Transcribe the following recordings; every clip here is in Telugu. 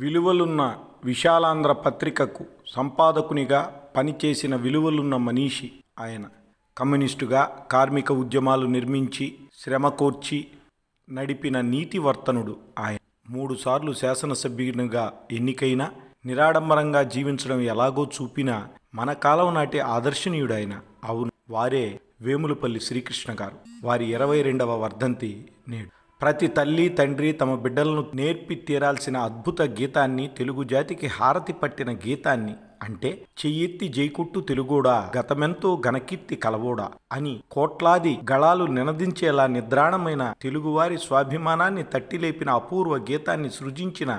విలువలున్న విశాలాంధ్ర పత్రికకు సంపాదకునిగా పనిచేసిన విలువలున్న మనిషి ఆయన కమ్యూనిస్టుగా కార్మిక ఉద్యమాలు నిర్మించి శ్రమకోర్చి నడిపిన నీతి వర్తనుడు ఆయన మూడుసార్లు శాసనసభ్యునిగా ఎన్నికైన నిరాడంబరంగా జీవించడం ఎలాగో చూపిన మన కాలం నాటి ఆదర్శనీయుడైన అవును వారే వేములపల్లి శ్రీకృష్ణ గారు వారి ఇరవై రెండవ వర్ధంతి నేడు ప్రతి తల్లి తండ్రి తమ బిడ్డలను నేర్పి తీరాల్సిన అద్భుత గీతాన్ని తెలుగు జాతికి హారతి పట్టిన గీతాన్ని అంటే చెయ్యెత్తి జైకుట్టు తెలుగుడా గతమెంతో ఘనకీర్తి కలవోడా అని కోట్లాది గళాలు నినదించేలా నిద్రాణమైన తెలుగువారి స్వాభిమానాన్ని తట్టిలేపిన అపూర్వ గీతాన్ని సృజించిన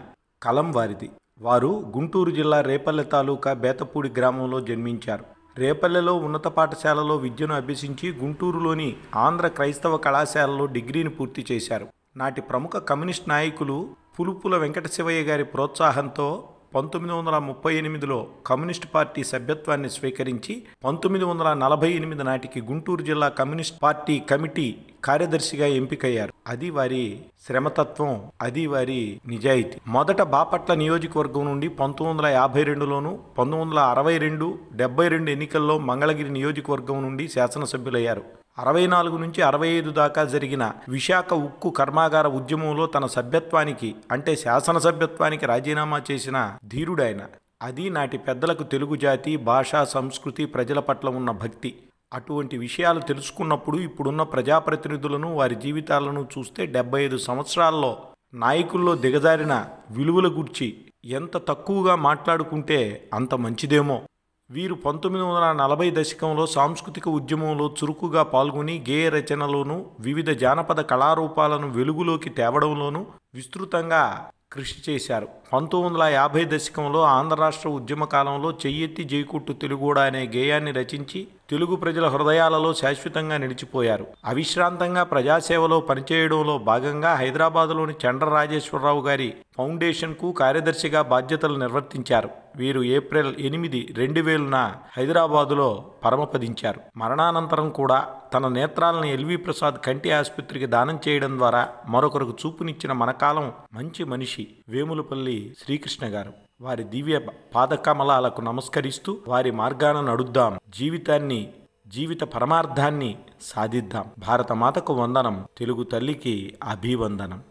కలం వారిది వారు గుంటూరు జిల్లా రేపల్లె తాలూకా బేతపూడి గ్రామంలో జన్మించారు రేపల్లెలో ఉన్నత పాఠశాలలో విద్యను అభ్యసించి గుంటూరులోని ఆంధ్ర క్రైస్తవ కళాశాలలో డిగ్రీని పూర్తి చేశారు నాటి ప్రముఖ కమ్యూనిస్ట్ నాయకులు పులుపుల వెంకట శివయ్య గారి ప్రోత్సాహంతో పంతొమ్మిది వందల ముప్పై ఎనిమిదిలో కమ్యూనిస్ట్ పార్టీ సభ్యత్వాన్ని స్వీకరించి పంతొమ్మిది వందల నలభై ఎనిమిది నాటికి గుంటూరు జిల్లా కమ్యూనిస్ట్ పార్టీ కమిటీ కార్యదర్శిగా ఎంపికయ్యారు అది వారి శ్రమతత్వం అది వారి నిజాయితీ మొదట బాపట్ల నియోజకవర్గం నుండి పంతొమ్మిది వందల యాభై రెండులోను పంతొమ్మిది వందల అరవై రెండు డెబ్బై రెండు ఎన్నికల్లో మంగళగిరి నియోజకవర్గం నుండి శాసనసభ్యులయ్యారు అరవై నాలుగు నుంచి అరవై ఐదు దాకా జరిగిన విశాఖ ఉక్కు కర్మాగార ఉద్యమంలో తన సభ్యత్వానికి అంటే శాసనసభ్యత్వానికి రాజీనామా చేసిన ధీరుడాయన అది నాటి పెద్దలకు తెలుగు జాతి భాష సంస్కృతి ప్రజల పట్ల ఉన్న భక్తి అటువంటి విషయాలు తెలుసుకున్నప్పుడు ఇప్పుడున్న ప్రజాప్రతినిధులను వారి జీవితాలను చూస్తే డెబ్బై ఐదు సంవత్సరాల్లో నాయకుల్లో దిగజారిన విలువల గురించి ఎంత తక్కువగా మాట్లాడుకుంటే అంత మంచిదేమో వీరు పంతొమ్మిది వందల నలభై దశకంలో సాంస్కృతిక ఉద్యమంలో చురుకుగా పాల్గొని గేయ రచనలోను వివిధ జానపద కళారూపాలను వెలుగులోకి తేవడంలోనూ విస్తృతంగా కృషి చేశారు పంతొమ్మిది వందల యాభై దశకంలో ఆంధ్ర రాష్ట్ర ఉద్యమ కాలంలో చెయ్యెత్తి జైకుట్టు తెలుగూడ అనే గేయాన్ని రచించి తెలుగు ప్రజల హృదయాలలో శాశ్వతంగా నిలిచిపోయారు అవిశ్రాంతంగా ప్రజాసేవలో పనిచేయడంలో భాగంగా హైదరాబాదులోని చండ్ర రాజేశ్వరరావు గారి ఫౌండేషన్కు కార్యదర్శిగా బాధ్యతలు నిర్వర్తించారు వీరు ఏప్రిల్ ఎనిమిది రెండు వేలున హైదరాబాదులో పరమపదించారు మరణానంతరం కూడా తన నేత్రాలను ఎల్వి ప్రసాద్ కంటి ఆసుపత్రికి దానం చేయడం ద్వారా మరొకరికి చూపునిచ్చిన మనకాలం మంచి మనిషి వేములపల్లి శ్రీకృష్ణ గారు వారి దివ్య పాదకమలాలకు నమస్కరిస్తూ వారి మార్గాన నడుద్దాం జీవితాన్ని జీవిత పరమార్థాన్ని సాధిద్దాం భారతమాతకు వందనం తెలుగు తల్లికి అభివందనం